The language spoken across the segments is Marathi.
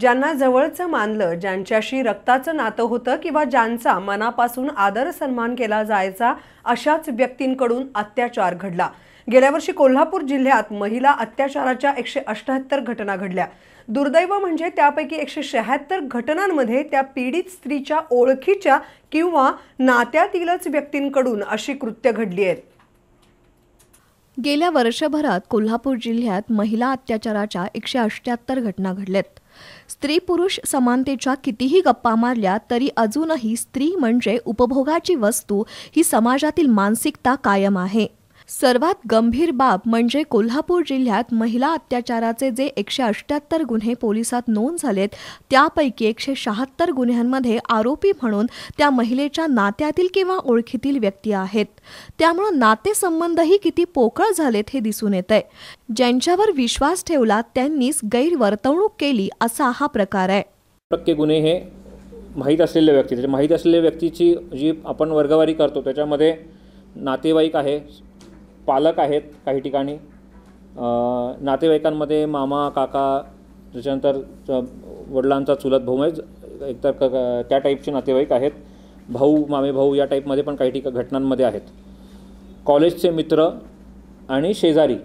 ज्यांना जवळचं मानलं ज्यांच्याशी रक्ताचं नातं होतं किंवा ज्यांचा मनापासून आदर सन्मान केला जायचा अशाच व्यक्तींकडून अत्याचार घडला गेल्या वर्षी कोल्हापूर जिल्ह्यात महिला अत्याचाराच्या एकशे अष्ट्याहत्तर घटना घडल्या दुर्दैव म्हणजे त्यापैकी एकशे शहात्तर घटनांमध्ये त्या पीडित स्त्रीच्या ओळखीच्या किंवा नात्यातीलच व्यक्तींकडून अशी कृत्य घडली आहेत गेल्या वर्षभरात कोल्हापूर जिल्ह्यात महिला अत्याचाराच्या एकशे अष्ट्याहत्तर घटना घडल्यात स्त्री पुरुष समानतेच्या कितीही गप्पा मारल्या तरी अजूनही स्त्री म्हणजे उपभोगाची वस्तू ही समाजातील मानसिकता कायम आहे सर्वात गंभीर बाब म्हणजे कोल्हापूर जिल्ह्यात महिला अत्याचाराचे जे एकशे अष्ट्याहत्तर गुन्हे पोलिसात नोंद झालेत त्यापैकी एकशे शहात्तर गुन्ह्यांमध्ये आरोपी म्हणून त्या महिलेच्या नात्यातील किंवा ओळखीतील व्यक्ती आहेत त्यामुळं नातेसंबंधही किती पोकळ झालेत हे दिसून येत आहे ज्यांच्यावर विश्वास ठेवला त्यांनीच गैरवर्तवणूक केली असा हा प्रकार आहे टक्के गुन्हे हे माहीत असलेल्या व्यक्ती म्हणजे माहीत असलेल्या व्यक्तीची जी आपण वर्गवारी करतो त्याच्यामध्ये नातेवाईक आहे पालक आहेत काही ठिकाणी नातेवाईकांमध्ये मामा काका त्याच्यानंतर वडिलांचा चुलत भाऊ म्हणजे एकतर क त्या टाईपचे नातेवाईक आहेत भाऊ मामे भाऊ या टाईपमध्ये पण काही ठिका घटनांमध्ये आहेत कॉलेजचे मित्र आणि शेजारी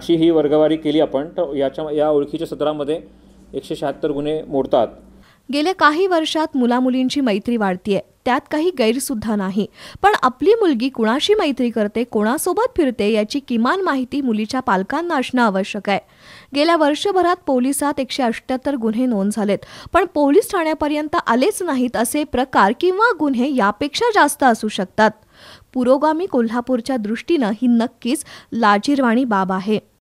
अशी ही वर्गवारी केली आपण तर याच्या या ओळखीच्या सत्रामध्ये एकशे शहात्तर गुन्हे मोडतात गेल्या काही वर्षात मुलामुलींची मैत्री वाढतीये त्यात काही गैरसुद्धा नाही पण आपली मुलगी कुणाशी मैत्री करते कोणासोबत फिरते याची किमान माहिती मुलीच्या पालकांना असणं आवश्यक आहे गेल्या वर्षभरात पोलिसात एकशे अष्ट्याहत्तर गुन्हे नोंद झालेत पण पोलीस ठाण्यापर्यंत आलेच नाहीत असे प्रकार किंवा गुन्हे यापेक्षा जास्त असू शकतात पुरोगामी कोल्हापूरच्या दृष्टीनं ही नक्कीच लाजीरवाणी बाब आहे